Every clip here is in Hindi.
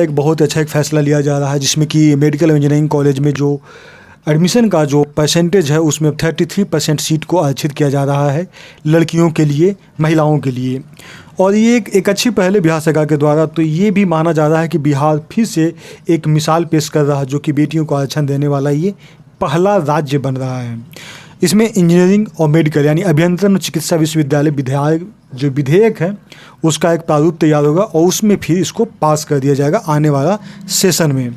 एक बहुत अच्छा एक फैसला लिया जा रहा है जिसमें कि मेडिकल इंजीनियरिंग कॉलेज में जो एडमिशन का जो परसेंटेज है उसमें थर्टी थ्री परसेंट सीट को आरक्षित किया जा रहा है लड़कियों के लिए महिलाओं के लिए और ये एक, एक अच्छी पहले बिहार सरकार के द्वारा तो ये भी माना जा रहा है कि बिहार फिर से एक मिसाल पेश कर रहा है जो कि बेटियों को आरक्षण देने वाला ये पहला राज्य बन रहा है इसमें इंजीनियरिंग और मेडिकल यानी अभियंत्रण चिकित्सा विश्वविद्यालय विधेयक जो विधेयक है उसका एक प्रारूप तैयार होगा और उसमें फिर इसको पास कर दिया जाएगा आने वाला सेशन में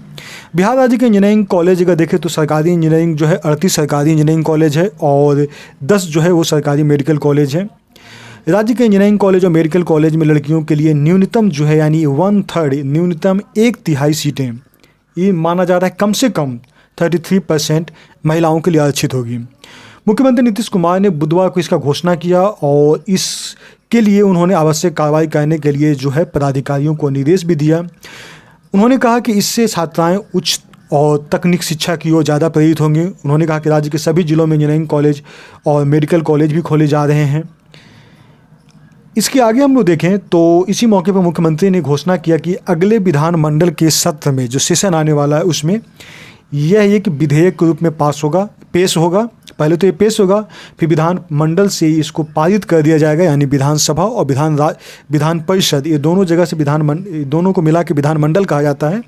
बिहार राज्य के इंजीनियरिंग कॉलेज अगर देखें तो सरकारी इंजीनियरिंग जो है अड़तीस सरकारी इंजीनियरिंग कॉलेज है और दस जो है वो सरकारी मेडिकल कॉलेज है राज्य के इंजीनियरिंग कॉलेज और मेडिकल कॉलेज में लड़कियों के लिए न्यूनतम जो है यानी वन थर्ड न्यूनतम एक तिहाई सीटें ये माना जा रहा है कम से कम थर्टी थ्री परसेंट महिलाओं के लिए आरक्षित होगी मुख्यमंत्री नीतीश कुमार ने बुधवार को इसका घोषणा किया और इस के लिए उन्होंने आवश्यक कार्रवाई करने के लिए जो है पदाधिकारियों को निर्देश भी दिया उन्होंने कहा कि इससे छात्राएं उच्च और तकनीक शिक्षा की ओर ज़्यादा प्रेरित होंगी उन्होंने कहा कि राज्य के सभी जिलों में इंजीनियरिंग कॉलेज और मेडिकल कॉलेज भी खोले जा रहे हैं इसके आगे हम लोग देखें तो इसी मौके पर मुख्यमंत्री ने घोषणा किया कि अगले विधानमंडल के सत्र में जो सेशन आने वाला है उसमें यह एक विधेयक के रूप में पास होगा पेश होगा पहले तो ये पेश होगा फिर विधान मंडल से इसको पारित कर दिया जाएगा यानी विधानसभा और विधान विधान परिषद ये दोनों जगह से विधान दोनों को मिला के विधानमंडल कहा जाता है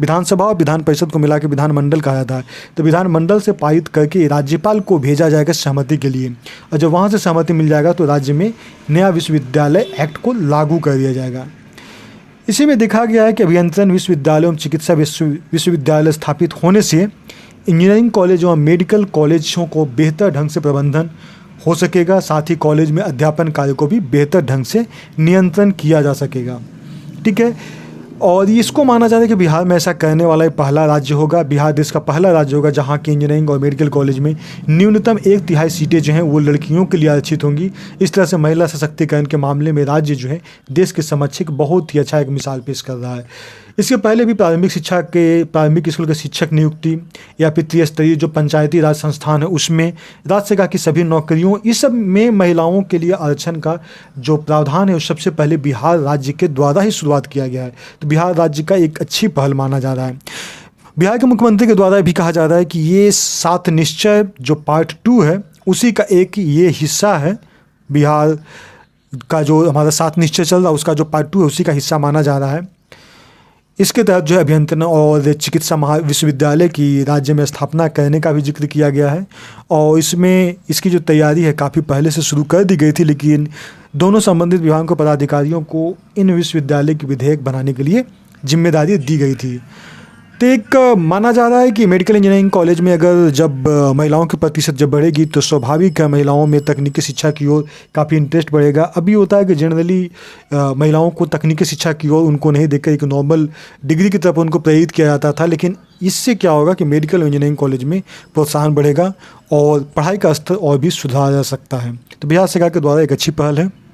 विधानसभा और विधान परिषद को मिला के विधानमंडल कहा जाता है तो विधानमंडल से पारित करके राज्यपाल को भेजा जाएगा सहमति के लिए और जब वहाँ से सहमति मिल जाएगा तो राज्य में नया विश्वविद्यालय एक्ट को लागू कर दिया जाएगा इसी में देखा गया है कि अभियंत्रण विश्वविद्यालय एवं चिकित्सा विश्वविद्यालय स्थापित होने से इंजीनियरिंग कॉलेज और मेडिकल कॉलेजों को बेहतर ढंग से प्रबंधन हो सकेगा साथ ही कॉलेज में अध्यापन कार्य को भी बेहतर ढंग से नियंत्रण किया जा सकेगा ठीक है और इसको माना जाता है कि बिहार में ऐसा करने वाला ये पहला राज्य होगा बिहार देश का पहला राज्य होगा जहाँ की इंजीनियरिंग और मेडिकल कॉलेज में न्यूनतम एक तिहाई सीटें जो हैं वो लड़कियों के लिए आरक्षित होंगी इस तरह से महिला सशक्तिकरण के मामले में राज्य जो है देश के समक्ष एक बहुत ही अच्छा एक मिसाल पेश कर रहा है इसके पहले भी प्रारंभिक शिक्षा के प्रारंभिक स्कूल के शिक्षक नियुक्ति या फिर त्रिस्तरीय जो पंचायती राज संस्थान है उसमें राज्य सरकार की सभी नौकरियों इस सब में महिलाओं के लिए आरक्षण का जो प्रावधान है वो सबसे पहले बिहार राज्य के द्वारा ही शुरुआत किया गया है तो बिहार राज्य का एक अच्छी पहल माना जा रहा है बिहार के मुख्यमंत्री के द्वारा भी कहा जा रहा है कि ये सात निश्चय जो पार्ट टू है उसी का एक ये हिस्सा है बिहार का जो हमारा सात निश्चय चल रहा है उसका जो पार्ट टू है उसी का हिस्सा माना जा रहा है इसके तहत जो है अभियंत्रण और चिकित्सा महा विश्वविद्यालय की राज्य में स्थापना करने का भी जिक्र किया गया है और इसमें इसकी जो तैयारी है काफ़ी पहले से शुरू कर दी गई थी लेकिन दोनों संबंधित विभाग को पदाधिकारियों को इन विश्वविद्यालय की विधेयक बनाने के लिए जिम्मेदारी दी गई थी तो एक माना जा रहा है कि मेडिकल इंजीनियरिंग कॉलेज में अगर जब महिलाओं की प्रतिशत जब बढ़ेगी तो स्वाभाविक है महिलाओं में तकनीकी शिक्षा की ओर काफ़ी इंटरेस्ट बढ़ेगा अभी होता है कि जनरली महिलाओं को तकनीकी शिक्षा की ओर उनको नहीं देखकर एक नॉर्मल डिग्री की तरफ उनको प्रेरित किया जाता था लेकिन इससे क्या होगा कि मेडिकल इंजीनियरिंग कॉलेज में प्रोत्साहन बढ़ेगा और पढ़ाई का स्तर और भी सुधारा जा सकता है तो बिहार सरकार के द्वारा एक अच्छी पहल है